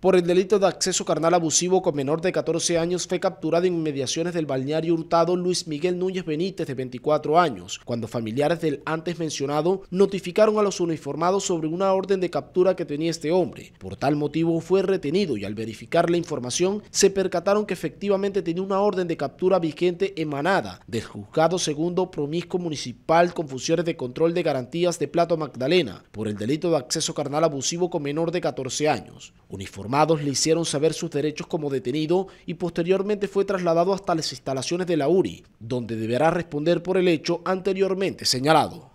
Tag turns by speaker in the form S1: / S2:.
S1: por el delito de acceso carnal abusivo con menor de 14 años, fue capturado en inmediaciones del balneario hurtado Luis Miguel Núñez Benítez, de 24 años, cuando familiares del antes mencionado notificaron a los uniformados sobre una orden de captura que tenía este hombre. Por tal motivo fue retenido y al verificar la información se percataron que efectivamente tenía una orden de captura vigente emanada del juzgado segundo promisco municipal con funciones de control de garantías de Plato Magdalena por el delito de acceso carnal abusivo con menor de 14 años. Mados le hicieron saber sus derechos como detenido y posteriormente fue trasladado hasta las instalaciones de la URI, donde deberá responder por el hecho anteriormente señalado.